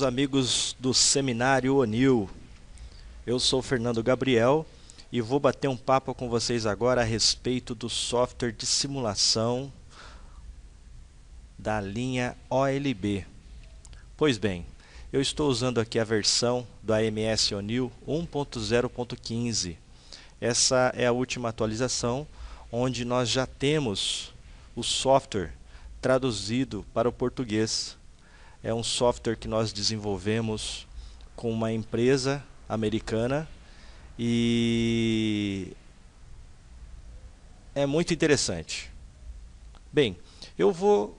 meus amigos do Seminário Onil. Eu sou Fernando Gabriel e vou bater um papo com vocês agora a respeito do software de simulação da linha OLB. Pois bem, eu estou usando aqui a versão do AMS Onil 1.0.15. Essa é a última atualização onde nós já temos o software traduzido para o português é um software que nós desenvolvemos com uma empresa americana e é muito interessante. Bem, eu vou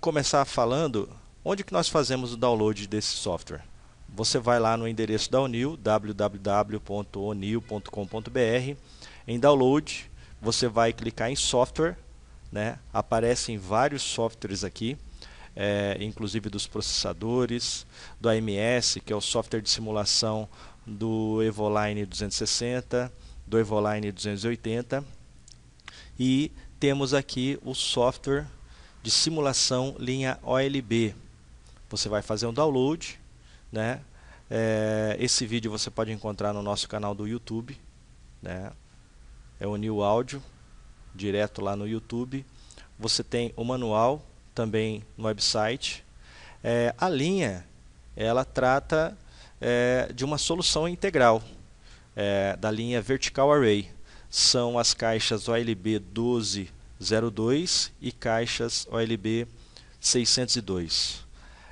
começar falando onde que nós fazemos o download desse software. Você vai lá no endereço da Onil www.onil.com.br em download, você vai clicar em software, né? Aparecem vários softwares aqui é, inclusive dos processadores, do AMS, que é o software de simulação do Evoline 260, do Evoline 280, e temos aqui o software de simulação linha OLB. Você vai fazer um download, né? É, esse vídeo você pode encontrar no nosso canal do YouTube, né? É o New Áudio, direto lá no YouTube. Você tem o manual também no website. É, a linha ela trata é, de uma solução integral é, da linha Vertical Array. São as caixas OLB 1202 e caixas OLB 602.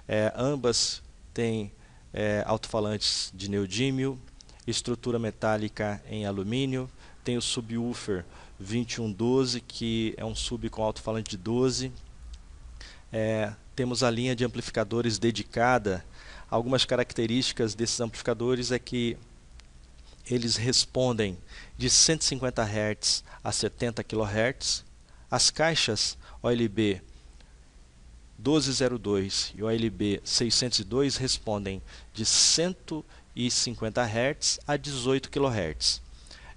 É, ambas têm é, alto-falantes de neodímio, estrutura metálica em alumínio, tem o subwoofer 2112, que é um sub com alto-falante de 12 é, temos a linha de amplificadores dedicada. Algumas características desses amplificadores é que eles respondem de 150 Hz a 70 kHz. As caixas OLB 1202 e OLB 602 respondem de 150 Hz a 18 kHz.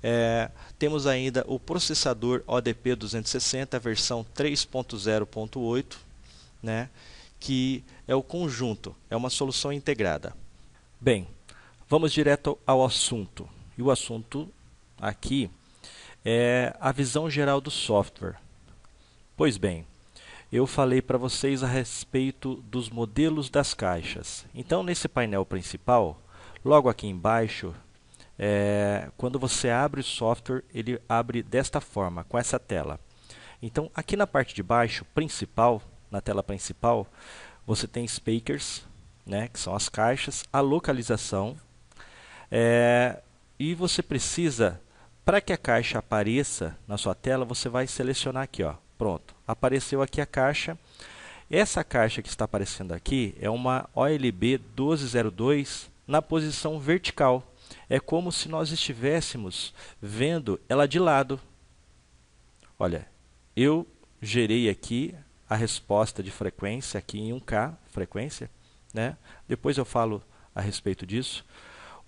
É, temos ainda o processador ODP 260 versão 3.0.8 né, que é o conjunto, é uma solução integrada. Bem, vamos direto ao assunto. E o assunto aqui é a visão geral do software. Pois bem, eu falei para vocês a respeito dos modelos das caixas. Então, nesse painel principal, logo aqui embaixo, é, quando você abre o software, ele abre desta forma, com essa tela. Então, aqui na parte de baixo, principal, na tela principal, você tem speakers, né, que são as caixas, a localização, é, e você precisa, para que a caixa apareça na sua tela, você vai selecionar aqui, ó, pronto, apareceu aqui a caixa. Essa caixa que está aparecendo aqui é uma OLB 1202 na posição vertical. É como se nós estivéssemos vendo ela de lado. Olha, eu gerei aqui a resposta de frequência aqui em 1K, frequência, né? Depois eu falo a respeito disso.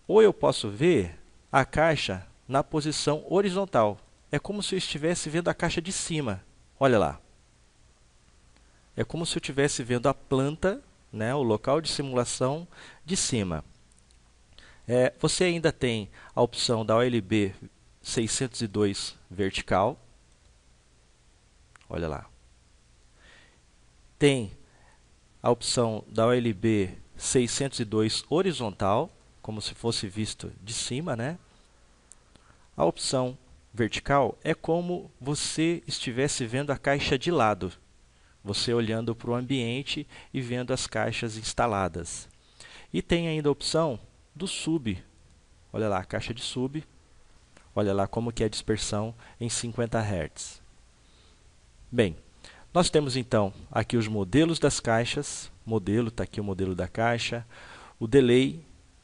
Ou eu posso ver a caixa na posição horizontal. É como se eu estivesse vendo a caixa de cima. Olha lá. É como se eu estivesse vendo a planta, né, o local de simulação de cima. É, você ainda tem a opção da OLB 602 vertical. Olha lá tem a opção da OLB 602 horizontal, como se fosse visto de cima, né? A opção vertical é como você estivesse vendo a caixa de lado, você olhando para o ambiente e vendo as caixas instaladas. E tem ainda a opção do sub, olha lá a caixa de sub, olha lá como que é a dispersão em 50 Hz. Bem, nós temos então aqui os modelos das caixas, modelo, está aqui o modelo da caixa, o delay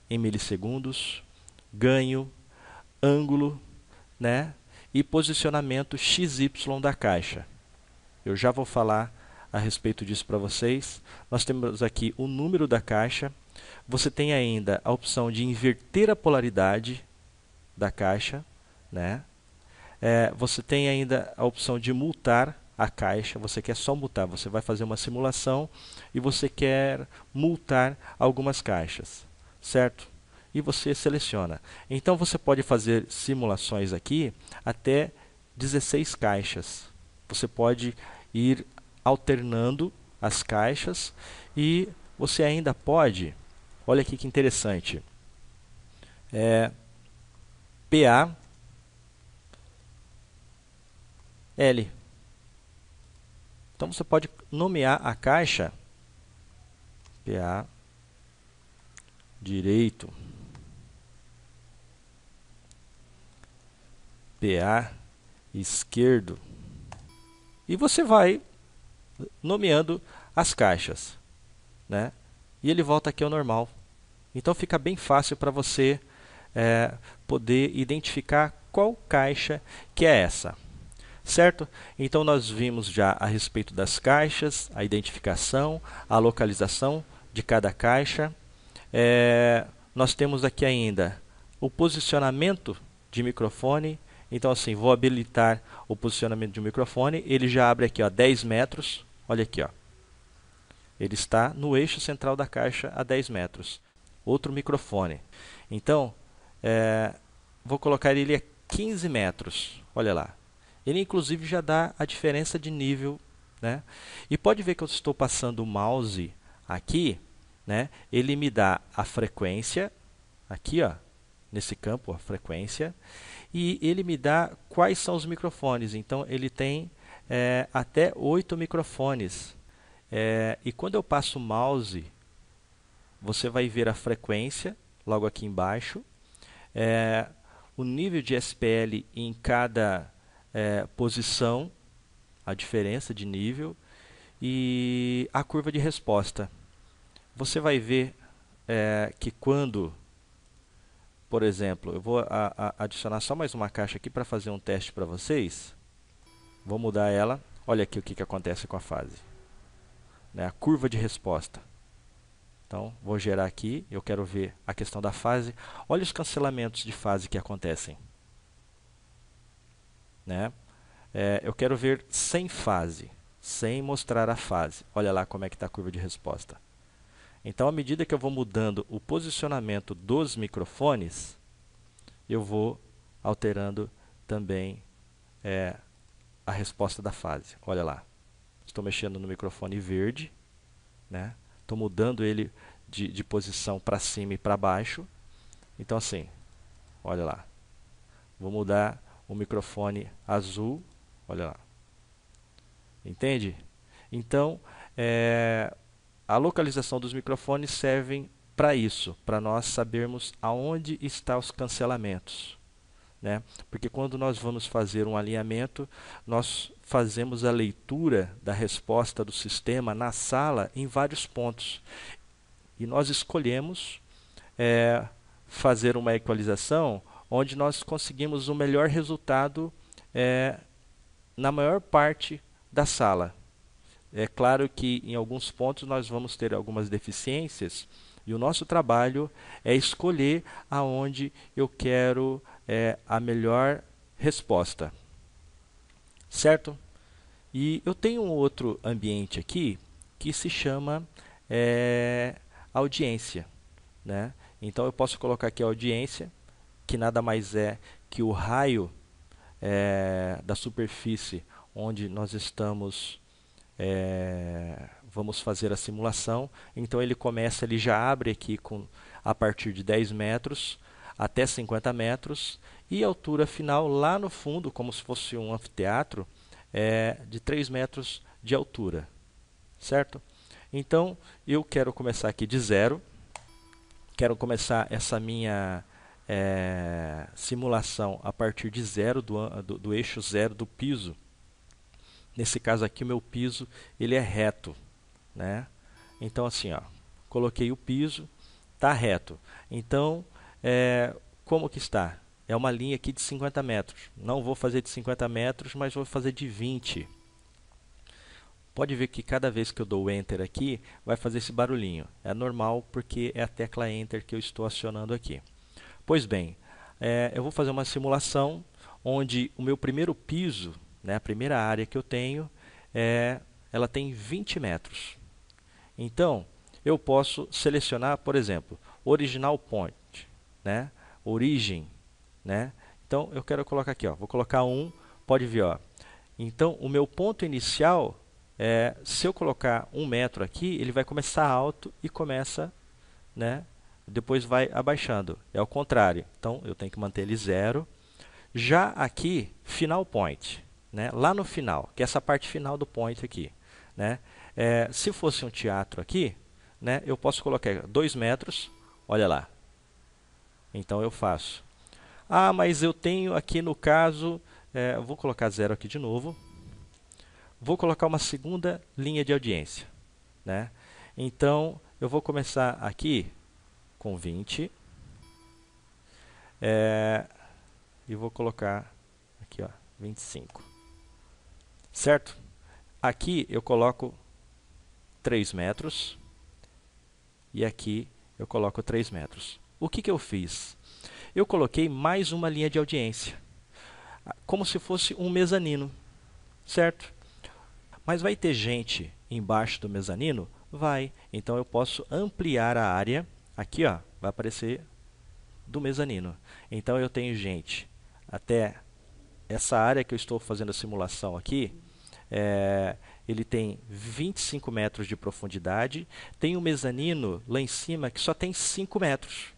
em milissegundos, ganho, ângulo, né? E posicionamento XY da caixa. Eu já vou falar a respeito disso para vocês. Nós temos aqui o número da caixa. Você tem ainda a opção de inverter a polaridade da caixa, né? É, você tem ainda a opção de multar a caixa, você quer só multar, você vai fazer uma simulação e você quer multar algumas caixas, certo? E você seleciona. Então você pode fazer simulações aqui até 16 caixas. Você pode ir alternando as caixas e você ainda pode, olha aqui que interessante, é, PA L então você pode nomear a caixa PA é direito PA esquerdo e você vai nomeando as caixas, né? E ele volta aqui ao normal. Então fica bem fácil para você é, poder identificar qual caixa que é essa certo? Então nós vimos já a respeito das caixas, a identificação, a localização de cada caixa. É, nós temos aqui ainda o posicionamento de microfone. Então assim, vou habilitar o posicionamento de um microfone. Ele já abre aqui, ó, 10 metros. Olha aqui, ó. Ele está no eixo central da caixa a 10 metros. Outro microfone. Então, é, vou colocar ele a 15 metros. Olha lá, ele inclusive já dá a diferença de nível, né? E pode ver que eu estou passando o mouse aqui, né? Ele me dá a frequência aqui, ó, nesse campo, a frequência, e ele me dá quais são os microfones. Então ele tem é, até oito microfones. É, e quando eu passo o mouse, você vai ver a frequência logo aqui embaixo, é, o nível de SPL em cada é, posição, a diferença de nível e a curva de resposta. Você vai ver é, que quando, por exemplo, eu vou a, a adicionar só mais uma caixa aqui para fazer um teste para vocês. Vou mudar ela. Olha aqui o que, que acontece com a fase. Né, a curva de resposta. Então, vou gerar aqui, eu quero ver a questão da fase. Olha os cancelamentos de fase que acontecem. Né? É, eu quero ver sem fase, sem mostrar a fase. Olha lá como é que está a curva de resposta. Então, à medida que eu vou mudando o posicionamento dos microfones, eu vou alterando também é, a resposta da fase. Olha lá. Estou mexendo no microfone verde. Né? Estou mudando ele de, de posição para cima e para baixo. Então, assim, olha lá. Vou mudar o microfone azul. Olha lá. Entende? Então, é, a localização dos microfones servem para isso, para nós sabermos aonde estão os cancelamentos. Né? Porque quando nós vamos fazer um alinhamento, nós fazemos a leitura da resposta do sistema na sala em vários pontos. E nós escolhemos é, fazer uma equalização onde nós conseguimos o melhor resultado é, na maior parte da sala. É claro que em alguns pontos nós vamos ter algumas deficiências e o nosso trabalho é escolher aonde eu quero é, a melhor resposta. Certo? E eu tenho um outro ambiente aqui que se chama é, audiência. Né? Então eu posso colocar aqui audiência que nada mais é que o raio é, da superfície onde nós estamos é, vamos fazer a simulação. Então ele começa, ele já abre aqui com a partir de 10 metros até 50 metros e a altura final lá no fundo, como se fosse um anfiteatro, é de 3 metros de altura, certo? Então eu quero começar aqui de zero, quero começar essa minha é, simulação a partir de zero do, do, do eixo zero do piso. Nesse caso aqui, o meu piso ele é reto, né? Então assim, ó, coloquei o piso, tá reto. Então, é, como que está? É uma linha aqui de 50 metros. Não vou fazer de 50 metros, mas vou fazer de 20. Pode ver que cada vez que eu dou Enter aqui, vai fazer esse barulhinho. É normal porque é a tecla Enter que eu estou acionando aqui. Pois bem, é, eu vou fazer uma simulação onde o meu primeiro piso, né, a primeira área que eu tenho, é, ela tem 20 metros. Então, eu posso selecionar, por exemplo, original point, né, origem. Né? Então, eu quero colocar aqui, ó, vou colocar um, pode ver Ó. Então, o meu ponto inicial, é, se eu colocar um metro aqui, ele vai começar alto e começa né, depois vai abaixando. É o contrário. Então, eu tenho que manter ele zero. Já aqui, final point, né? lá no final, que é essa parte final do point aqui. Né? É, se fosse um teatro aqui, né, eu posso colocar 2 metros, olha lá. Então, eu faço. Ah, mas eu tenho aqui no caso, é, vou colocar zero aqui de novo. Vou colocar uma segunda linha de audiência. Né? Então, eu vou começar aqui com 20. É, e vou colocar aqui, ó, 25. Certo? Aqui eu coloco 3 metros. E aqui eu coloco 3 metros. O que, que eu fiz? Eu coloquei mais uma linha de audiência. Como se fosse um mezanino. Certo? Mas vai ter gente embaixo do mezanino? Vai. Então eu posso ampliar a área Aqui ó, vai aparecer do mezanino. Então eu tenho gente até essa área que eu estou fazendo a simulação aqui, é, ele tem 25 metros de profundidade, tem um mezanino lá em cima que só tem 5 metros.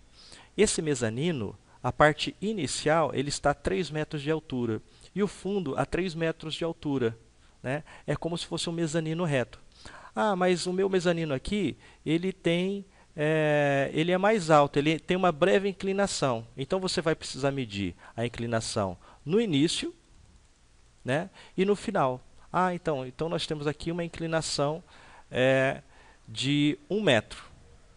Esse mezanino, a parte inicial, ele está a 3 metros de altura e o fundo a 3 metros de altura. Né? É como se fosse um mezanino reto. Ah, mas o meu mezanino aqui, ele tem é, ele é mais alto, ele tem uma breve inclinação. Então você vai precisar medir a inclinação no início né, e no final. Ah, então, então nós temos aqui uma inclinação é, de um metro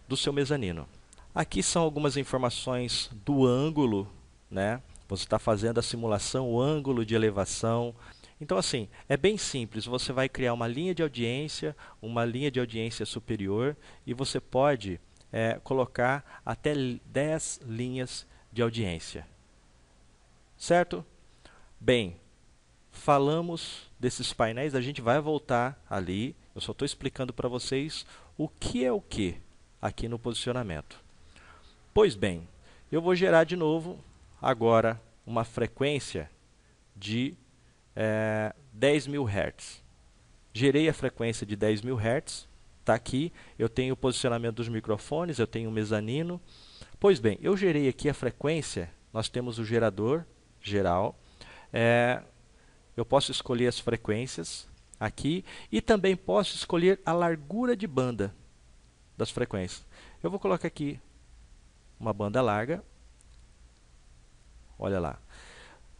do seu mezanino. Aqui são algumas informações do ângulo, né? Você está fazendo a simulação, o ângulo de elevação, então, assim, é bem simples. Você vai criar uma linha de audiência, uma linha de audiência superior, e você pode é, colocar até 10 linhas de audiência. Certo? Bem, falamos desses painéis, a gente vai voltar ali. Eu só estou explicando para vocês o que é o que aqui no posicionamento. Pois bem, eu vou gerar de novo agora uma frequência de é, 10 mil Hz. Gerei a frequência de 10 mil Hz, está aqui. Eu tenho o posicionamento dos microfones, eu tenho o mezanino. Pois bem, eu gerei aqui a frequência, nós temos o gerador geral. É, eu posso escolher as frequências aqui e também posso escolher a largura de banda das frequências. Eu vou colocar aqui uma banda larga. Olha lá,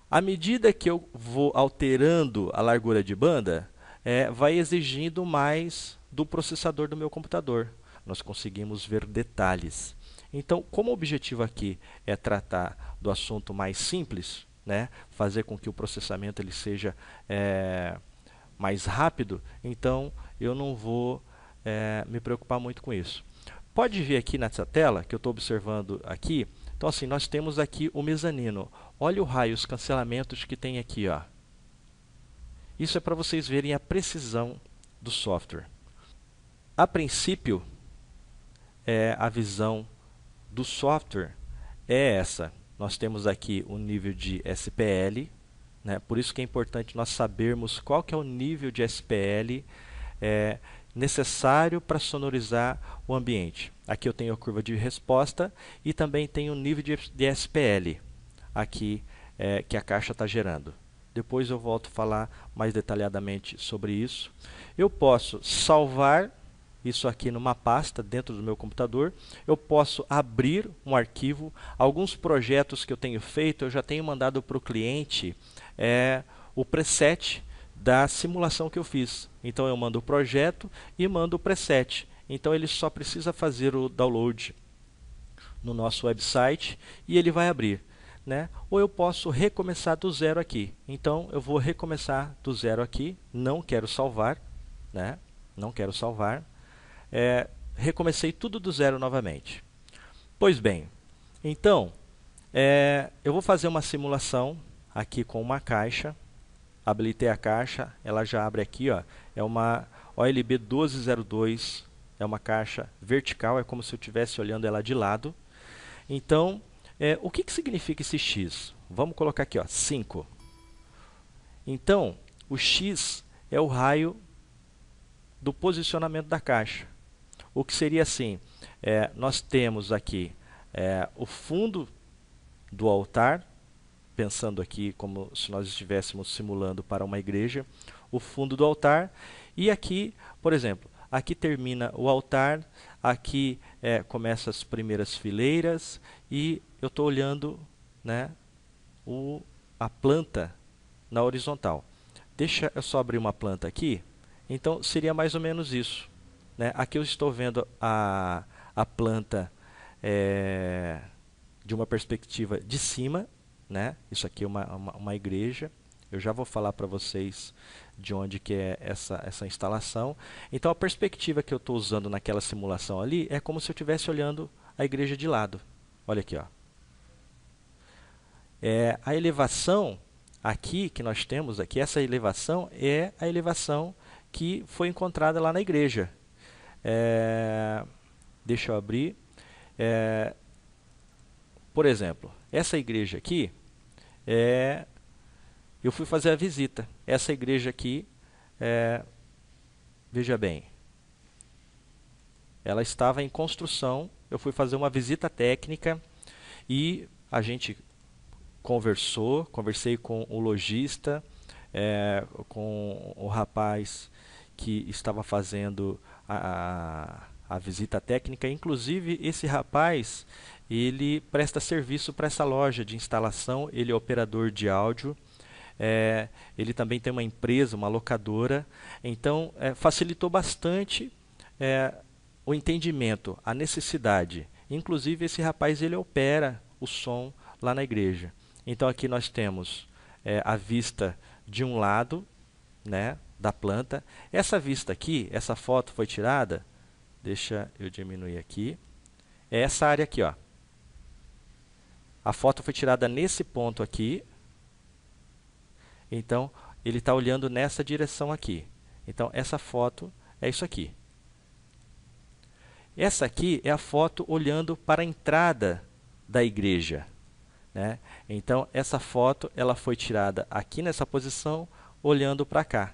à medida que eu vou alterando a largura de banda, é, vai exigindo mais do processador do meu computador. Nós conseguimos ver detalhes. Então, como o objetivo aqui é tratar do assunto mais simples, né, fazer com que o processamento ele seja é, mais rápido, então eu não vou é, me preocupar muito com isso. Pode ver aqui nessa tela que eu estou observando aqui. Então, assim, nós temos aqui o mezanino. Olha o raio, os cancelamentos que tem aqui. Ó. Isso é para vocês verem a precisão do software. A princípio, é, a visão do software é essa. Nós temos aqui o um nível de SPL, né? por isso que é importante nós sabermos qual que é o nível de SPL é, necessário para sonorizar o ambiente. Aqui eu tenho a curva de resposta e também tenho o nível de, de SPL aqui é, que a caixa está gerando. Depois eu volto a falar mais detalhadamente sobre isso. Eu posso salvar isso aqui numa pasta dentro do meu computador. Eu posso abrir um arquivo. Alguns projetos que eu tenho feito, eu já tenho mandado para o cliente é, o preset da simulação que eu fiz. Então eu mando o projeto e mando o preset. Então ele só precisa fazer o download no nosso website e ele vai abrir né? Ou eu posso recomeçar do zero aqui. Então eu vou recomeçar do zero aqui, não quero salvar, né? Não quero salvar. É, recomecei tudo do zero novamente. Pois bem, então é, eu vou fazer uma simulação aqui com uma caixa. Habilitei a caixa, ela já abre aqui, ó. É uma OLB 1202, é uma caixa vertical, é como se eu estivesse olhando ela de lado. Então é, o que, que significa esse x? Vamos colocar aqui, ó, 5. Então, o x é o raio do posicionamento da caixa. O que seria assim, é, nós temos aqui é, o fundo do altar, pensando aqui como se nós estivéssemos simulando para uma igreja, o fundo do altar, e aqui, por exemplo, aqui termina o altar, aqui é, começa as primeiras fileiras e eu estou olhando né, o, a planta na horizontal. Deixa eu só abrir uma planta aqui. Então seria mais ou menos isso. Né? Aqui eu estou vendo a, a planta é, de uma perspectiva de cima. Né? Isso aqui é uma, uma, uma igreja. Eu já vou falar para vocês de onde que é essa, essa instalação. Então a perspectiva que eu estou usando naquela simulação ali é como se eu estivesse olhando a igreja de lado. Olha aqui. Ó. É, a elevação aqui que nós temos aqui, essa elevação é a elevação que foi encontrada lá na igreja. É, deixa eu abrir. É, por exemplo, essa igreja aqui é eu fui fazer a visita. Essa igreja aqui, é, veja bem, ela estava em construção. Eu fui fazer uma visita técnica e a gente conversou, conversei com o lojista, é, com o rapaz que estava fazendo a, a, a visita técnica. Inclusive, esse rapaz ele presta serviço para essa loja de instalação, ele é operador de áudio é, ele também tem uma empresa, uma locadora. Então, é, facilitou bastante é, o entendimento, a necessidade. Inclusive, esse rapaz ele opera o som lá na igreja. Então, aqui nós temos é, a vista de um lado né, da planta. Essa vista aqui, essa foto foi tirada. Deixa eu diminuir aqui. É essa área aqui, ó. A foto foi tirada nesse ponto aqui, então, ele está olhando nessa direção aqui. Então, essa foto é isso aqui. Essa aqui é a foto olhando para a entrada da igreja. Né? Então, essa foto ela foi tirada aqui nessa posição, olhando para cá.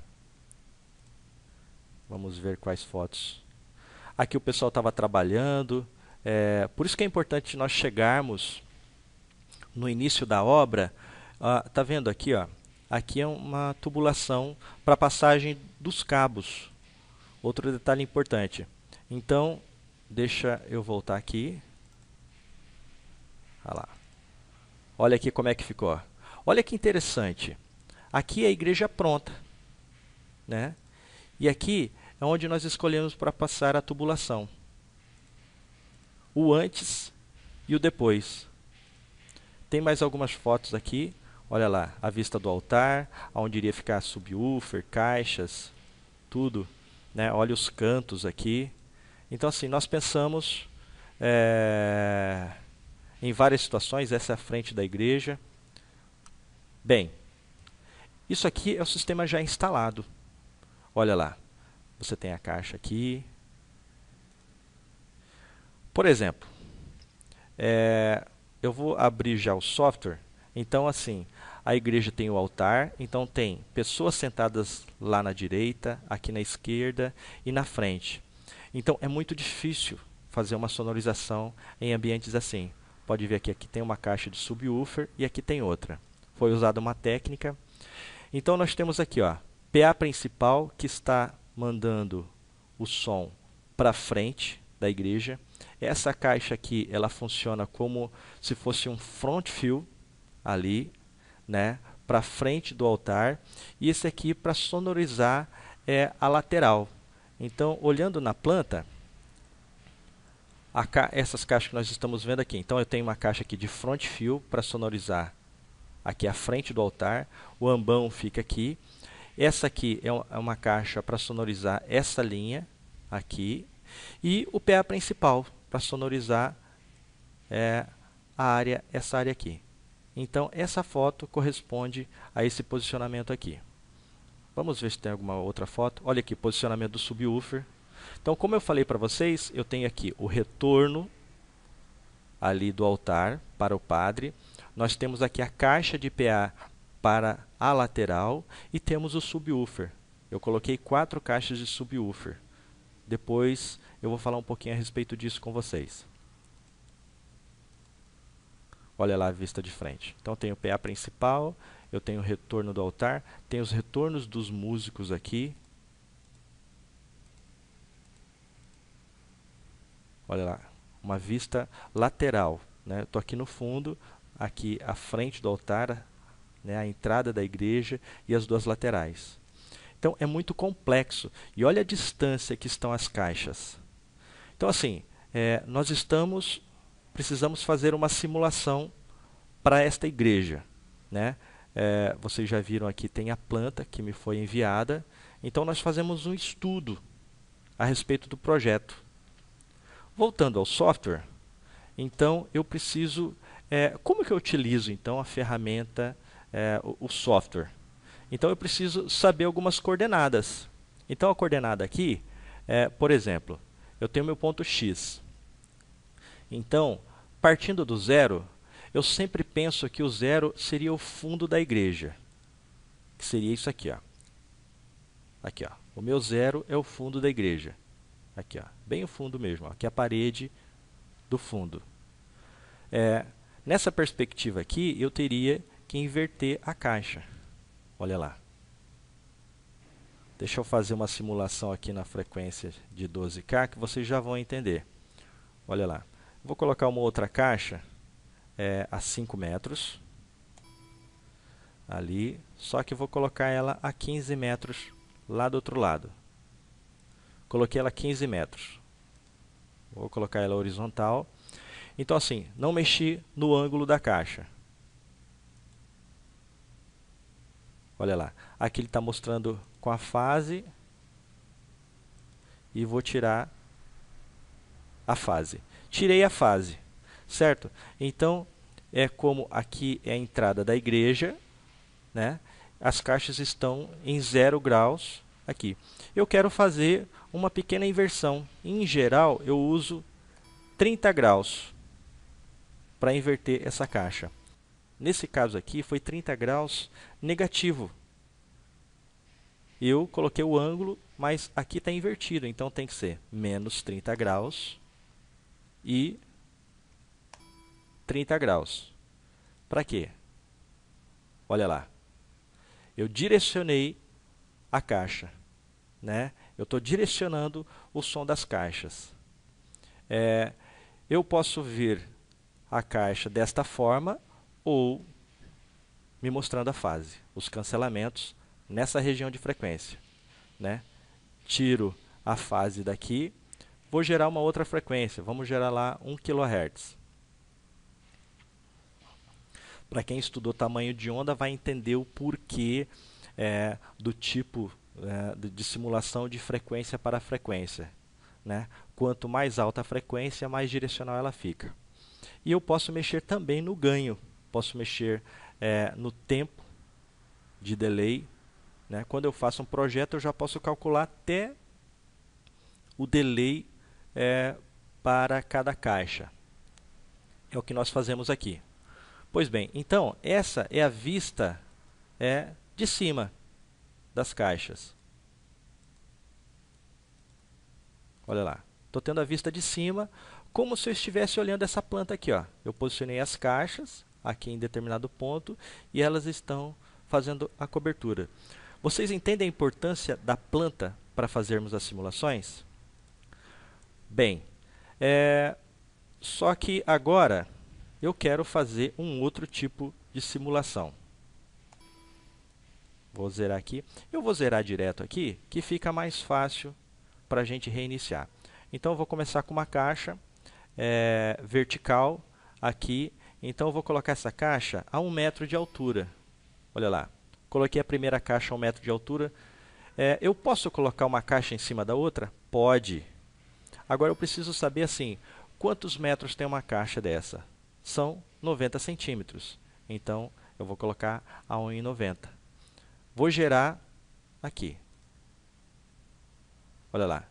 Vamos ver quais fotos. Aqui o pessoal estava trabalhando. É, por isso que é importante nós chegarmos no início da obra. Está ah, vendo aqui, ó, Aqui é uma tubulação para passagem dos cabos. Outro detalhe importante. Então, deixa eu voltar aqui. Olha lá. Olha aqui como é que ficou. Olha que interessante. Aqui é a igreja pronta. Né? E aqui é onde nós escolhemos para passar a tubulação. O antes e o depois. Tem mais algumas fotos aqui Olha lá, a vista do altar, onde iria ficar subwoofer, caixas, tudo. Né? Olha os cantos aqui. Então, assim, nós pensamos é, em várias situações. Essa é a frente da igreja. Bem, isso aqui é o sistema já instalado. Olha lá, você tem a caixa aqui. Por exemplo, é, eu vou abrir já o software. Então, assim, a igreja tem o altar, então tem pessoas sentadas lá na direita, aqui na esquerda e na frente. Então é muito difícil fazer uma sonorização em ambientes assim. Pode ver que aqui tem uma caixa de subwoofer e aqui tem outra. Foi usada uma técnica. Então nós temos aqui, ó, PA principal que está mandando o som para frente da igreja. Essa caixa aqui, ela funciona como se fosse um front fill ali né, para frente do altar e esse aqui para sonorizar é a lateral. Então, olhando na planta, ca essas caixas que nós estamos vendo aqui. Então, eu tenho uma caixa aqui de front fill para sonorizar aqui a frente do altar. O ambão fica aqui. Essa aqui é, um, é uma caixa para sonorizar essa linha aqui. E o PA principal para sonorizar é, a área, essa área aqui. Então, essa foto corresponde a esse posicionamento aqui. Vamos ver se tem alguma outra foto. Olha aqui, posicionamento do subwoofer. Então, como eu falei para vocês, eu tenho aqui o retorno ali do altar para o padre. Nós temos aqui a caixa de PA para a lateral e temos o subwoofer. Eu coloquei quatro caixas de subwoofer. Depois eu vou falar um pouquinho a respeito disso com vocês olha lá a vista de frente. Então tem o PA principal, eu tenho o retorno do altar, tem os retornos dos músicos aqui. Olha lá, uma vista lateral. Né? estou aqui no fundo, aqui a frente do altar, né? a entrada da igreja e as duas laterais. Então é muito complexo. E olha a distância que estão as caixas. Então assim, é, nós estamos precisamos fazer uma simulação para esta igreja. Né? É, vocês já viram aqui, tem a planta que me foi enviada. Então, nós fazemos um estudo a respeito do projeto. Voltando ao software, então eu preciso. É, como que eu utilizo então a ferramenta, é, o, o software? Então eu preciso saber algumas coordenadas. Então a coordenada aqui, é, por exemplo, eu tenho meu ponto x. Então, partindo do zero, eu sempre penso que o zero seria o fundo da igreja. Que seria isso aqui, ó. Aqui, ó. O meu zero é o fundo da igreja. Aqui, ó. Bem o fundo mesmo, ó. Aqui é a parede do fundo. É, nessa perspectiva aqui, eu teria que inverter a caixa. Olha lá. Deixa eu fazer uma simulação aqui na frequência de 12K que vocês já vão entender. Olha lá. Vou colocar uma outra caixa é, a 5 metros. Ali. Só que vou colocar ela a 15 metros lá do outro lado. Coloquei ela a 15 metros. Vou colocar ela horizontal. Então assim, não mexi no ângulo da caixa. Olha lá. Aqui ele está mostrando com a fase. E vou tirar a fase tirei a fase, certo? Então, é como aqui é a entrada da igreja, né? As caixas estão em zero graus aqui. Eu quero fazer uma pequena inversão. Em geral, eu uso 30 graus para inverter essa caixa. Nesse caso aqui, foi 30 graus negativo. Eu coloquei o ângulo, mas aqui está invertido, então tem que ser menos 30 graus e 30 graus. Para quê? Olha lá. Eu direcionei a caixa, né? Eu estou direcionando o som das caixas. É, eu posso vir a caixa desta forma ou me mostrando a fase, os cancelamentos nessa região de frequência, né? Tiro a fase daqui Vou gerar uma outra frequência, vamos gerar lá 1 kHz. Para quem estudou tamanho de onda vai entender o porquê é, do tipo é, de simulação de frequência para frequência. Né? Quanto mais alta a frequência, mais direcional ela fica. E eu posso mexer também no ganho, posso mexer é, no tempo de delay. Né? Quando eu faço um projeto, eu já posso calcular até o delay é, para cada caixa. É o que nós fazemos aqui. Pois bem, então essa é a vista é, de cima das caixas. Olha lá, estou tendo a vista de cima, como se eu estivesse olhando essa planta aqui. Ó. Eu posicionei as caixas aqui em determinado ponto e elas estão fazendo a cobertura. Vocês entendem a importância da planta para fazermos as simulações? Bem, é, só que agora eu quero fazer um outro tipo de simulação. Vou zerar aqui. Eu vou zerar direto aqui, que fica mais fácil para a gente reiniciar. Então, eu vou começar com uma caixa é, vertical aqui. Então, eu vou colocar essa caixa a um metro de altura. Olha lá. Coloquei a primeira caixa a um metro de altura. É, eu posso colocar uma caixa em cima da outra? Pode. Agora eu preciso saber assim, quantos metros tem uma caixa dessa? São 90 centímetros. Então eu vou colocar a 1,90. Vou gerar aqui. Olha lá.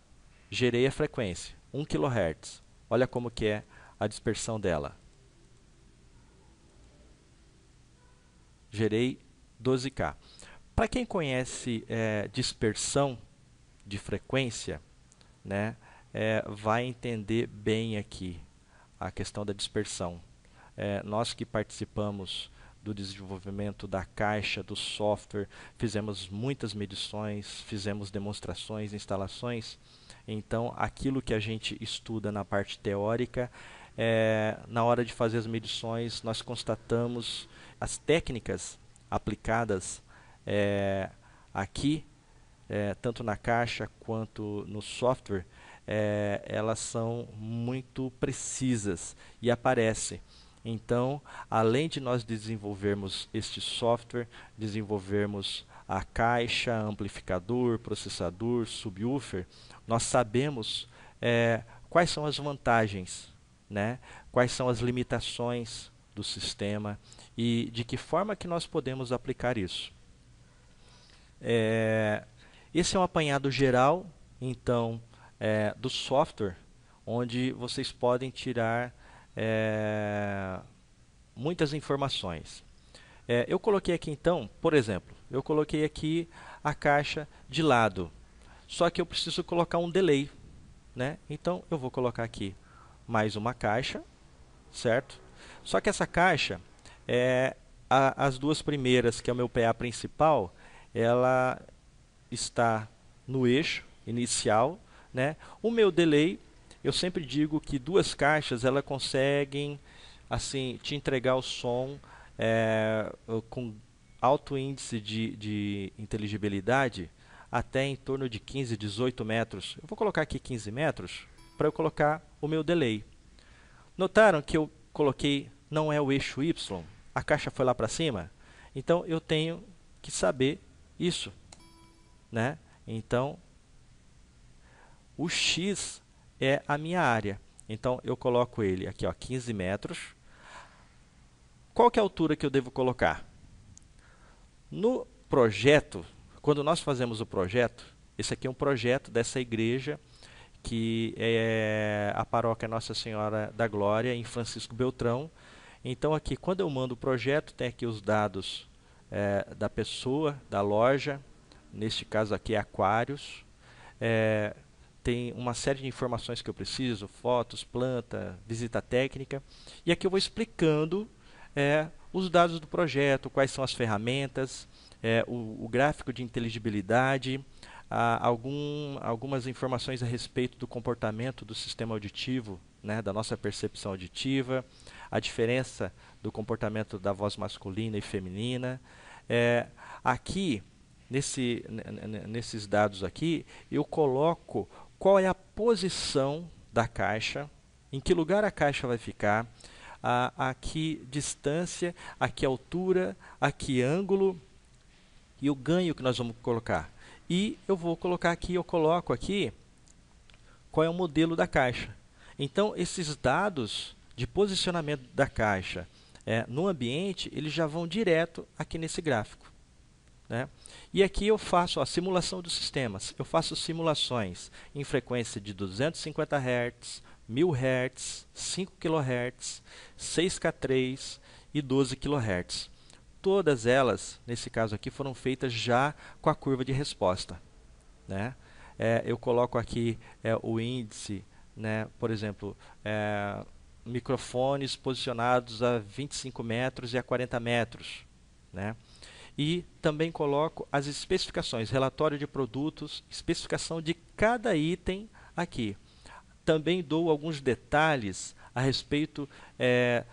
Gerei a frequência, 1 kHz. Olha como que é a dispersão dela. Gerei 12K. Para quem conhece é, dispersão de frequência, né, é, vai entender bem aqui a questão da dispersão. É, nós que participamos do desenvolvimento da caixa, do software, fizemos muitas medições, fizemos demonstrações, instalações. Então, aquilo que a gente estuda na parte teórica, é, na hora de fazer as medições, nós constatamos as técnicas aplicadas é, aqui, é, tanto na caixa quanto no software, é, elas são muito precisas e aparecem. Então, além de nós desenvolvermos este software, desenvolvermos a caixa, amplificador, processador, subwoofer, nós sabemos é, quais são as vantagens, né? quais são as limitações do sistema e de que forma que nós podemos aplicar isso. É, esse é um apanhado geral, então é, do software, onde vocês podem tirar é, muitas informações. É, eu coloquei aqui então, por exemplo, eu coloquei aqui a caixa de lado, só que eu preciso colocar um delay, né? Então eu vou colocar aqui mais uma caixa, certo? Só que essa caixa, é, a, as duas primeiras, que é o meu PA principal, ela está no eixo inicial né? O meu delay, eu sempre digo que duas caixas ela conseguem assim te entregar o som é, com alto índice de, de inteligibilidade até em torno de 15, 18 metros. Eu vou colocar aqui 15 metros para eu colocar o meu delay. Notaram que eu coloquei não é o eixo Y, a caixa foi lá para cima? Então eu tenho que saber isso, né? Então o X é a minha área. Então, eu coloco ele aqui, ó, 15 metros. Qual que é a altura que eu devo colocar? No projeto, quando nós fazemos o projeto, esse aqui é um projeto dessa igreja que é a paróquia Nossa Senhora da Glória em Francisco Beltrão. Então aqui, quando eu mando o projeto, tem aqui os dados é, da pessoa, da loja, neste caso aqui é Aquários, é, tem uma série de informações que eu preciso, fotos, planta, visita técnica. E aqui eu vou explicando é, os dados do projeto, quais são as ferramentas, é, o, o, gráfico de inteligibilidade, a, algum, algumas informações a respeito do comportamento do sistema auditivo, né, da nossa percepção auditiva, a diferença do comportamento da voz masculina e feminina. É, aqui Nesse, nesses dados aqui, eu coloco qual é a posição da caixa, em que lugar a caixa vai ficar, a, a que distância, a que altura, a que ângulo e o ganho que nós vamos colocar. E eu vou colocar aqui, eu coloco aqui qual é o modelo da caixa. Então, esses dados de posicionamento da caixa é, no ambiente, eles já vão direto aqui nesse gráfico. Né? E aqui eu faço a simulação dos sistemas. Eu faço simulações em frequência de 250 Hz, 1000 Hz, 5 kHz, 6K3 e 12 kHz. Todas elas, nesse caso aqui, foram feitas já com a curva de resposta. Né? É, eu coloco aqui é, o índice, né? por exemplo, é, microfones posicionados a 25 metros e a 40 metros. Né? e também coloco as especificações, relatório de produtos, especificação de cada item aqui. Também dou alguns detalhes a respeito é,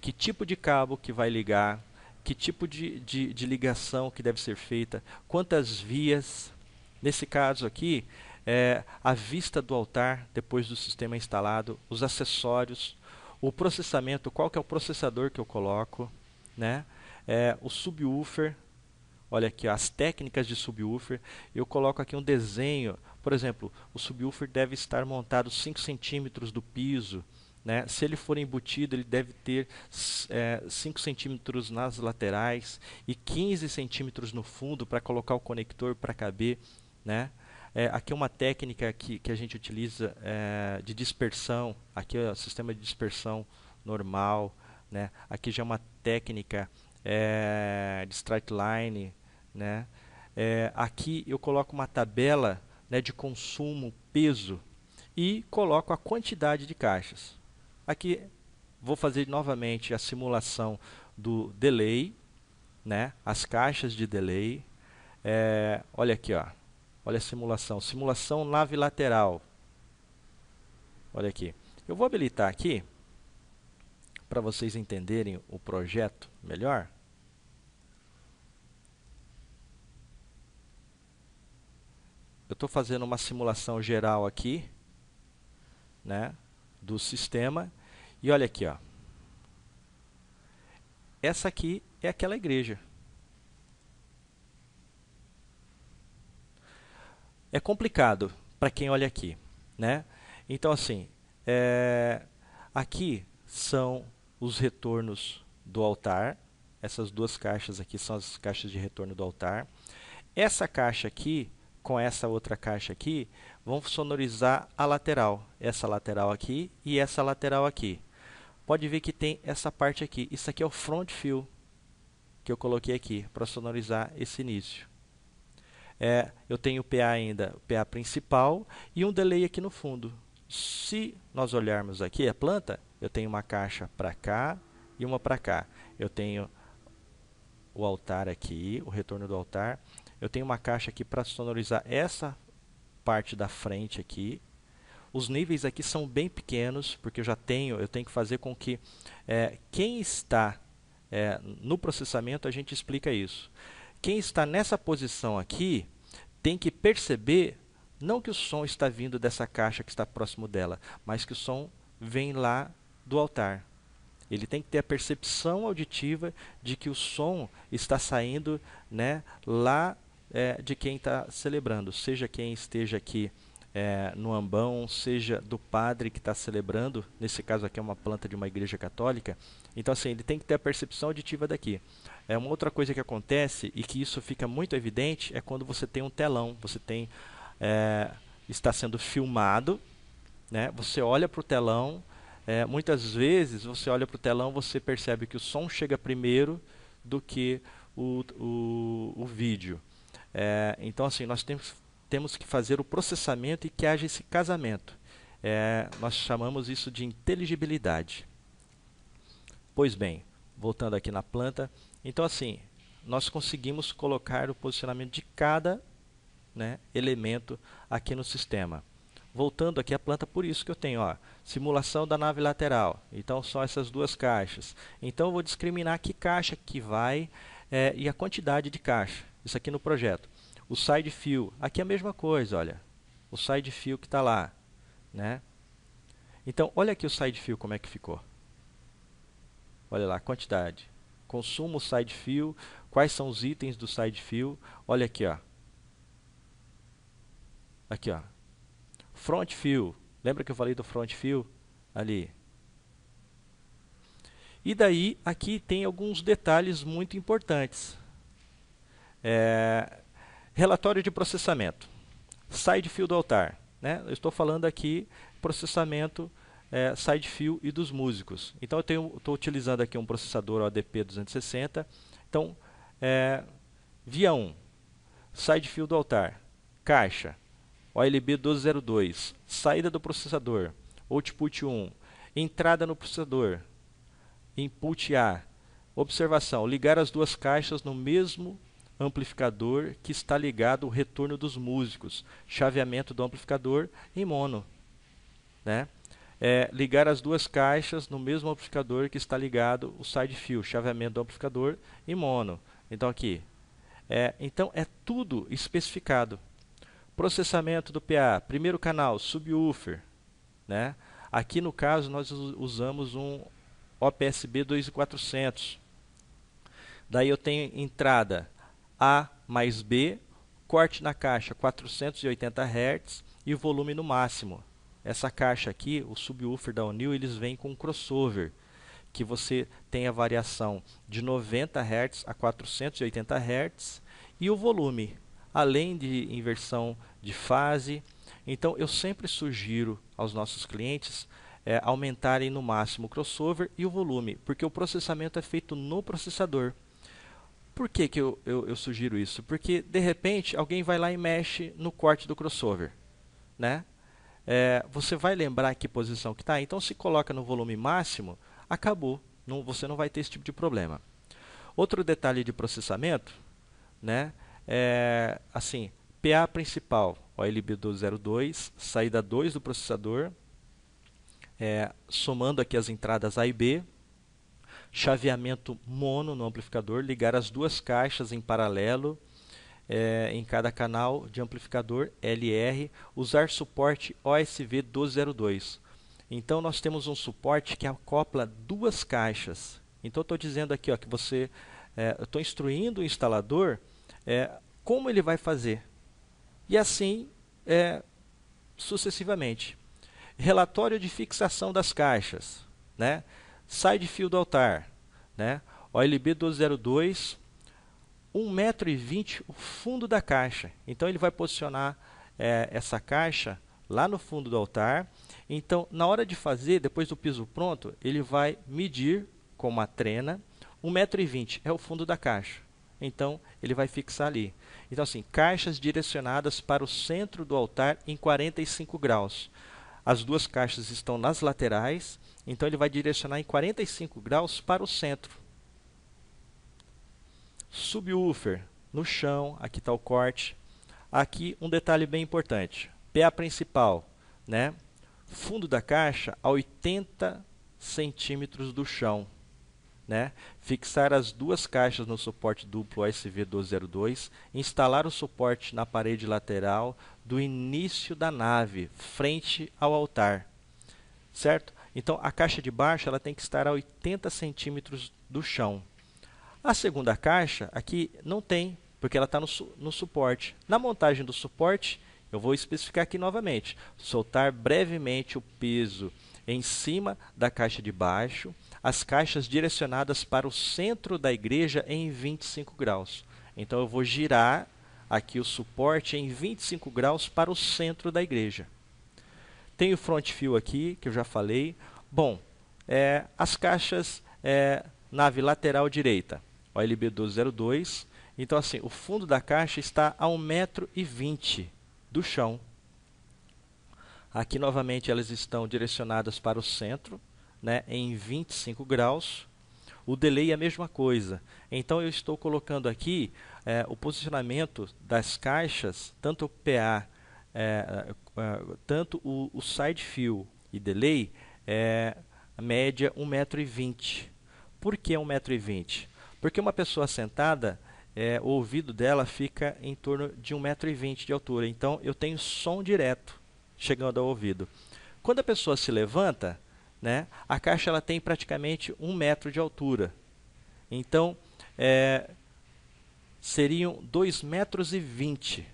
que tipo de cabo que vai ligar, que tipo de, de, de ligação que deve ser feita, quantas vias. Nesse caso aqui, é, a vista do altar depois do sistema instalado, os acessórios, o processamento, qual que é o processador que eu coloco, né? é, o subwoofer. Olha aqui, ó, as técnicas de subwoofer. Eu coloco aqui um desenho. Por exemplo, o subwoofer deve estar montado 5 centímetros do piso. Né? Se ele for embutido, ele deve ter é, 5 centímetros nas laterais e 15 centímetros no fundo para colocar o conector para caber. Né? É, aqui é uma técnica que, que a gente utiliza é, de dispersão. Aqui é o sistema de dispersão normal. Né? Aqui já é uma técnica é, de line, né? É, aqui eu coloco uma tabela né, de consumo, peso e coloco a quantidade de caixas. Aqui vou fazer novamente a simulação do delay, né, as caixas de delay. É, olha aqui, ó, olha a simulação, simulação nave lateral. Olha aqui. Eu vou habilitar aqui para vocês entenderem o projeto melhor. Eu estou fazendo uma simulação geral aqui, né, do sistema. E olha aqui, ó. Essa aqui é aquela igreja. É complicado para quem olha aqui, né? Então assim, é, aqui são os retornos do altar. Essas duas caixas aqui são as caixas de retorno do altar. Essa caixa aqui, com essa outra caixa aqui, vão sonorizar a lateral. Essa lateral aqui e essa lateral aqui. Pode ver que tem essa parte aqui. Isso aqui é o front fill que eu coloquei aqui para sonorizar esse início. É, eu tenho o PA ainda, o PA principal e um delay aqui no fundo. Se nós olharmos aqui a planta, eu tenho uma caixa para cá e uma para cá. Eu tenho o altar aqui, o retorno do altar. Eu tenho uma caixa aqui para sonorizar essa parte da frente aqui. Os níveis aqui são bem pequenos, porque eu já tenho, eu tenho que fazer com que é, quem está é, no processamento, a gente explica isso. Quem está nessa posição aqui tem que perceber não que o som está vindo dessa caixa que está próximo dela, mas que o som vem lá do altar. Ele tem que ter a percepção auditiva de que o som está saindo né, lá é, de quem está celebrando, seja quem esteja aqui é, no ambão, seja do padre que está celebrando, nesse caso aqui é uma planta de uma igreja católica. Então, assim, ele tem que ter a percepção auditiva daqui. É uma outra coisa que acontece e que isso fica muito evidente é quando você tem um telão, você tem é, está sendo filmado, né? Você olha para o telão, é, muitas vezes você olha para o telão você percebe que o som chega primeiro do que o, o, o vídeo. É, então, assim, nós temos, temos que fazer o processamento e que haja esse casamento. É, nós chamamos isso de inteligibilidade. Pois bem, voltando aqui na planta, então, assim, nós conseguimos colocar o posicionamento de cada né, elemento aqui no sistema voltando aqui a planta, por isso que eu tenho, ó, simulação da nave lateral. Então, só essas duas caixas. Então, eu vou discriminar que caixa que vai é, e a quantidade de caixa. Isso aqui no projeto. O side fill, aqui é a mesma coisa, olha. O side fill que está lá, né? Então, olha aqui o side fill como é que ficou. Olha lá, a quantidade. Consumo side fill, quais são os itens do side fill. Olha aqui, ó. Aqui, ó front Fill, Lembra que eu falei do front Fill ali? E daí, aqui tem alguns detalhes muito importantes. É, relatório de processamento. Side Fill do altar. Né? Eu estou falando aqui processamento é, side Fill e dos músicos. Então, eu estou utilizando aqui um processador ADP 260. Então, é, via 1, side Fill do altar, caixa. OLB 1202, saída do processador, output 1, entrada no processador, input A. Observação: ligar as duas caixas no mesmo amplificador que está ligado o retorno dos músicos, chaveamento do amplificador em mono. Né? É, ligar as duas caixas no mesmo amplificador que está ligado o side fill, chaveamento do amplificador em mono. Então aqui, é, então é tudo especificado. Processamento do PA, primeiro canal, subwoofer. Né? Aqui no caso nós usamos um OPSB 2400. Daí eu tenho entrada A mais B, corte na caixa 480 Hz e volume no máximo. Essa caixa aqui, o subwoofer da Unil, eles vêm com um crossover, que você tem a variação de 90 Hz a 480 Hz e o volume além de inversão de fase. Então, eu sempre sugiro aos nossos clientes é, aumentarem no máximo o crossover e o volume, porque o processamento é feito no processador. Por que, que eu, eu, eu sugiro isso? Porque, de repente, alguém vai lá e mexe no corte do crossover. Né? É, você vai lembrar que posição que está. Então, se coloca no volume máximo, acabou. Não, você não vai ter esse tipo de problema. Outro detalhe de processamento, né, é, assim, PA principal, OLB202, saída 2 do processador, é, somando aqui as entradas A e B, chaveamento mono no amplificador, ligar as duas caixas em paralelo é, em cada canal de amplificador LR, usar suporte OSV 202. Então nós temos um suporte que acopla duas caixas. Então estou dizendo aqui ó, que você, é, estou instruindo o instalador é, como ele vai fazer. E assim é, sucessivamente. Relatório de fixação das caixas, né? side fio do altar, né? OLB 1202, 1,20m o fundo da caixa. Então ele vai posicionar é, essa caixa lá no fundo do altar. Então, na hora de fazer, depois do piso pronto, ele vai medir com uma trena 1,20m, é o fundo da caixa então ele vai fixar ali. Então, assim, caixas direcionadas para o centro do altar em 45 graus. As duas caixas estão nas laterais, então ele vai direcionar em 45 graus para o centro. Subwoofer no chão, aqui está o corte. Aqui um detalhe bem importante: PA principal, né? Fundo da caixa a 80 centímetros do chão né? fixar as duas caixas no suporte duplo SV202, instalar o suporte na parede lateral do início da nave, frente ao altar. Certo? Então a caixa de baixo ela tem que estar a 80 centímetros do chão. A segunda caixa aqui não tem, porque ela está no, su no suporte. Na montagem do suporte, eu vou especificar aqui novamente. Soltar brevemente o peso em cima da caixa de baixo as caixas direcionadas para o centro da igreja em 25 graus. Então eu vou girar aqui o suporte em 25 graus para o centro da igreja. Tem o front fio aqui, que eu já falei. Bom, é, as caixas é, nave lateral direita, OLB 202 Então assim, o fundo da caixa está a 1,20m do chão. Aqui novamente elas estão direcionadas para o centro né, em 25 graus. O delay é a mesma coisa. Então eu estou colocando aqui é, o posicionamento das caixas, tanto o PA, é, é, tanto o, o side fill e delay, é, média 1,20m. Por que 1,20m? Porque uma pessoa sentada, é, o ouvido dela fica em torno de 1,20m de altura. Então eu tenho som direto chegando ao ouvido. Quando a pessoa se levanta, né? A caixa ela tem praticamente um metro de altura. Então, é, seriam 2,20 metros e vinte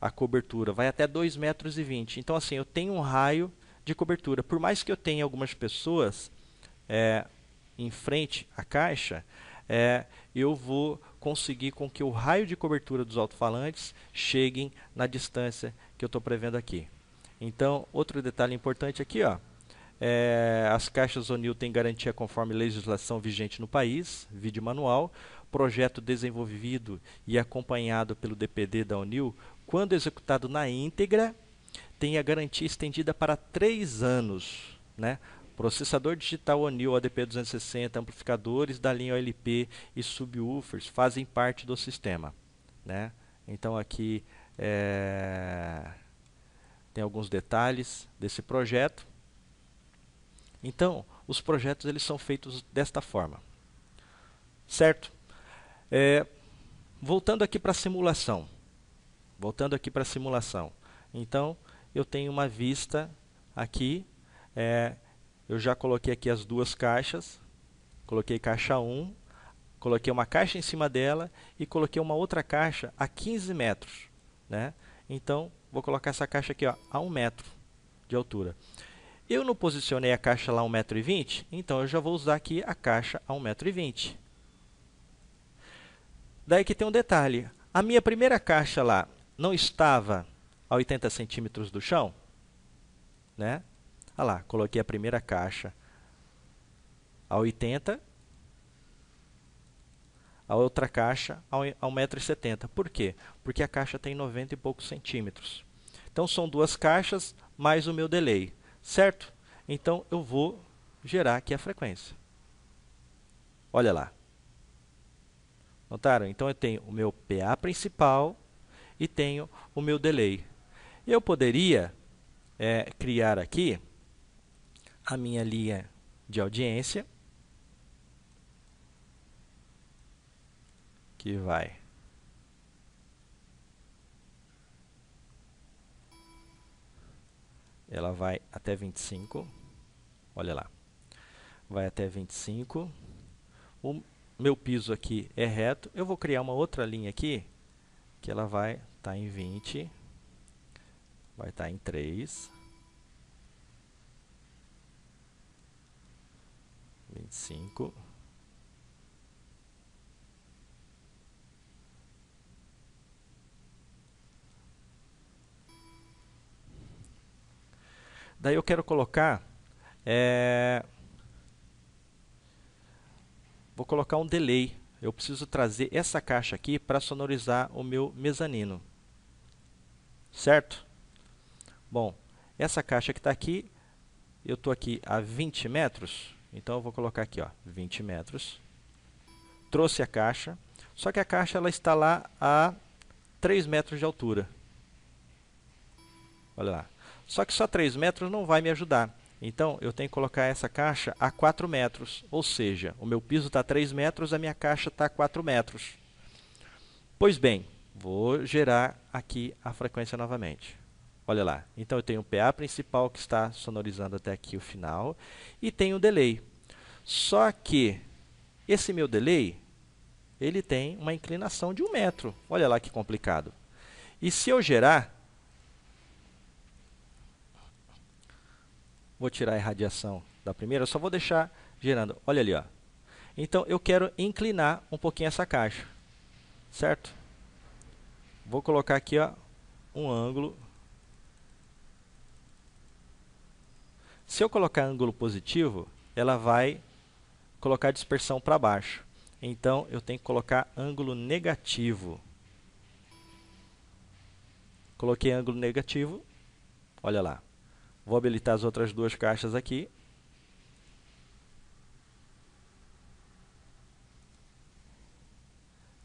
a cobertura, vai até 2,20 metros. e vinte. Então, assim, eu tenho um raio de cobertura. Por mais que eu tenha algumas pessoas é, em frente à caixa, é, eu vou conseguir com que o raio de cobertura dos alto-falantes cheguem na distância que eu estou prevendo aqui. Então, outro detalhe importante aqui, ó, é, as caixas Onil têm garantia conforme legislação vigente no país, vídeo manual. Projeto desenvolvido e acompanhado pelo DPD da Onil. quando executado na íntegra, tem a garantia estendida para três anos. Né? Processador digital Onil ADP260, amplificadores da linha OLP e subwoofers fazem parte do sistema. Né? Então aqui é, tem alguns detalhes desse projeto. Então, os projetos eles são feitos desta forma. Certo? É, voltando aqui para a simulação. Voltando aqui para a simulação. Então, eu tenho uma vista aqui. É, eu já coloquei aqui as duas caixas. Coloquei caixa 1, coloquei uma caixa em cima dela e coloquei uma outra caixa a 15 metros. Né? Então, vou colocar essa caixa aqui ó, a 1 metro de altura. Eu não posicionei a caixa lá a 1,20m, então eu já vou usar aqui a caixa a 1,20m. Daí que tem um detalhe. A minha primeira caixa lá não estava a 80 centímetros do chão? Né? Olha lá, coloquei a primeira caixa a 80 a outra caixa a 1,70m. Por quê? Porque a caixa tem 90 e poucos centímetros. Então são duas caixas mais o meu delay. Certo? Então eu vou gerar aqui a frequência. Olha lá. Notaram? Então eu tenho o meu PA principal e tenho o meu delay. Eu poderia é, criar aqui a minha linha de audiência, que vai ela vai até 25, olha lá, vai até 25, o meu piso aqui é reto, eu vou criar uma outra linha aqui, que ela vai estar tá em 20, vai estar tá em 3, 25, Daí eu quero colocar. É, vou colocar um delay. Eu preciso trazer essa caixa aqui para sonorizar o meu mezanino. Certo? Bom, essa caixa que está aqui, eu estou aqui a 20 metros. Então eu vou colocar aqui, ó, 20 metros. Trouxe a caixa. Só que a caixa ela está lá a 3 metros de altura. Olha lá, só que só 3 metros não vai me ajudar. Então, eu tenho que colocar essa caixa a 4 metros, ou seja, o meu piso está a 3 metros, a minha caixa está a 4 metros. Pois bem, vou gerar aqui a frequência novamente. Olha lá, então eu tenho o PA principal que está sonorizando até aqui o final e tenho o delay. Só que esse meu delay, ele tem uma inclinação de 1 um metro. Olha lá que complicado. E se eu gerar, vou tirar a irradiação da primeira, eu só vou deixar girando. Olha ali, ó. Então eu quero inclinar um pouquinho essa caixa, certo? Vou colocar aqui ó, um ângulo. Se eu colocar ângulo positivo, ela vai colocar dispersão para baixo. Então eu tenho que colocar ângulo negativo. Coloquei ângulo negativo, olha lá. Vou habilitar as outras duas caixas aqui.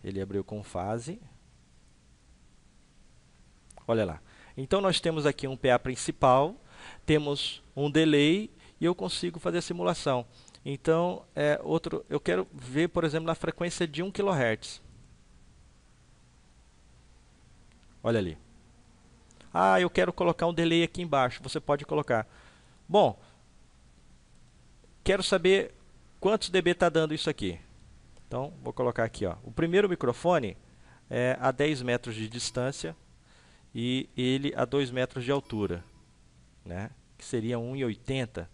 Ele abriu com fase. Olha lá. Então nós temos aqui um PA principal, temos um delay e eu consigo fazer a simulação. Então, é outro, eu quero ver, por exemplo, na frequência de 1 kHz. Olha ali. Ah, eu quero colocar um delay aqui embaixo. Você pode colocar. Bom, quero saber quantos dB está dando isso aqui. Então, vou colocar aqui. Ó. O primeiro microfone é a 10 metros de distância e ele a 2 metros de altura, né? que seria 1,80.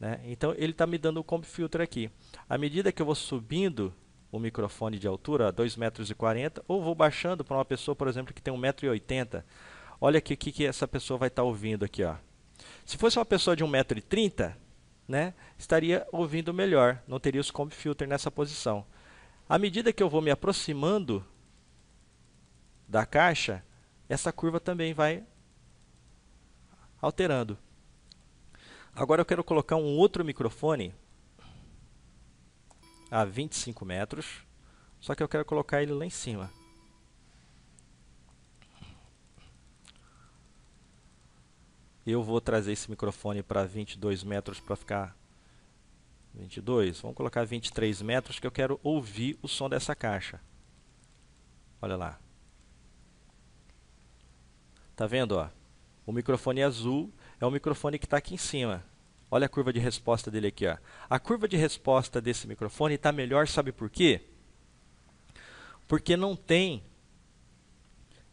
Né? Então, ele está me dando o comb filter aqui. À medida que eu vou subindo o microfone de altura, 2,40 metros, ou vou baixando para uma pessoa, por exemplo, que tem 1,80 metro, Olha aqui o que, que essa pessoa vai estar tá ouvindo aqui, ó. Se fosse uma pessoa de 1,30m, né, estaria ouvindo melhor, não teria os comb filter nessa posição. À medida que eu vou me aproximando da caixa, essa curva também vai alterando. Agora eu quero colocar um outro microfone a 25 metros, só que eu quero colocar ele lá em cima. Eu vou trazer esse microfone para 22 metros para ficar 22. Vamos colocar 23 metros que eu quero ouvir o som dessa caixa. Olha lá. Tá vendo, ó? O microfone azul é o microfone que está aqui em cima. Olha a curva de resposta dele aqui, ó. A curva de resposta desse microfone está melhor, sabe por quê? Porque não tem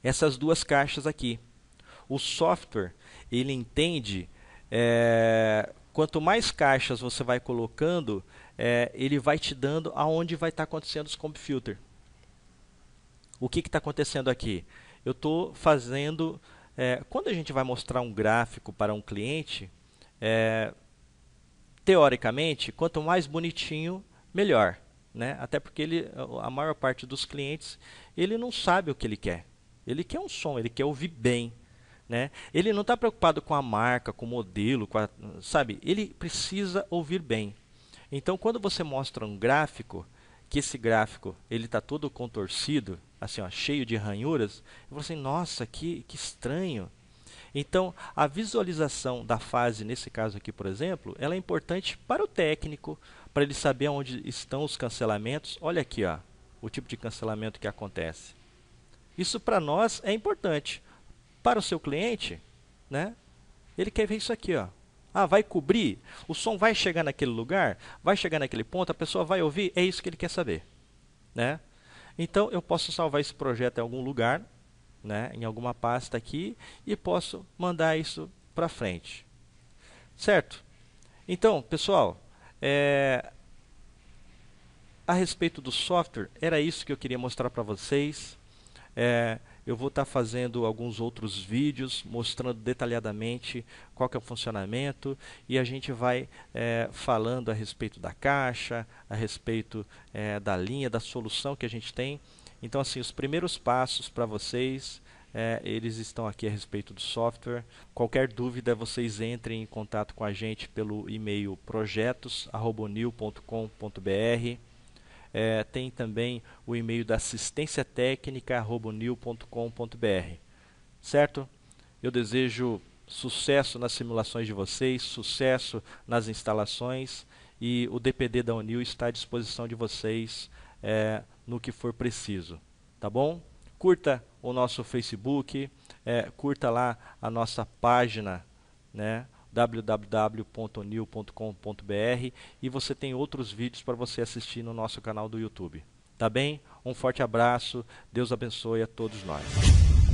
essas duas caixas aqui. O software ele entende é, quanto mais caixas você vai colocando, é, ele vai te dando aonde vai estar tá acontecendo o comp filter. O que está acontecendo aqui? Eu estou fazendo. É, quando a gente vai mostrar um gráfico para um cliente, é, teoricamente, quanto mais bonitinho, melhor. Né? Até porque ele, a maior parte dos clientes, ele não sabe o que ele quer. Ele quer um som, ele quer ouvir bem. Né? Ele não está preocupado com a marca, com o modelo, com a, sabe? Ele precisa ouvir bem. Então, quando você mostra um gráfico, que esse gráfico ele está todo contorcido, assim, ó, cheio de ranhuras, eu assim, nossa, que, que estranho. Então, a visualização da fase, nesse caso aqui, por exemplo, ela é importante para o técnico, para ele saber onde estão os cancelamentos. Olha aqui, ó, o tipo de cancelamento que acontece. Isso para nós é importante. Para o seu cliente, né? Ele quer ver isso aqui, ó. Ah, vai cobrir? O som vai chegar naquele lugar? Vai chegar naquele ponto? A pessoa vai ouvir? É isso que ele quer saber, né? Então eu posso salvar esse projeto em algum lugar, né? Em alguma pasta aqui e posso mandar isso para frente, certo? Então, pessoal, é, a respeito do software, era isso que eu queria mostrar para vocês. É, eu vou estar fazendo alguns outros vídeos mostrando detalhadamente qual que é o funcionamento e a gente vai é, falando a respeito da caixa, a respeito é, da linha, da solução que a gente tem. Então, assim, os primeiros passos para vocês, é, eles estão aqui a respeito do software. Qualquer dúvida, vocês entrem em contato com a gente pelo e-mail projetos.com.br é, tem também o e-mail da assistência técnica Certo? Eu desejo sucesso nas simulações de vocês, sucesso nas instalações e o DPD da Unil está à disposição de vocês é, no que for preciso. Tá bom? Curta o nosso Facebook, é, curta lá a nossa página, né? www.onil.com.br e você tem outros vídeos para você assistir no nosso canal do YouTube. Tá bem? Um forte abraço, Deus abençoe a todos nós.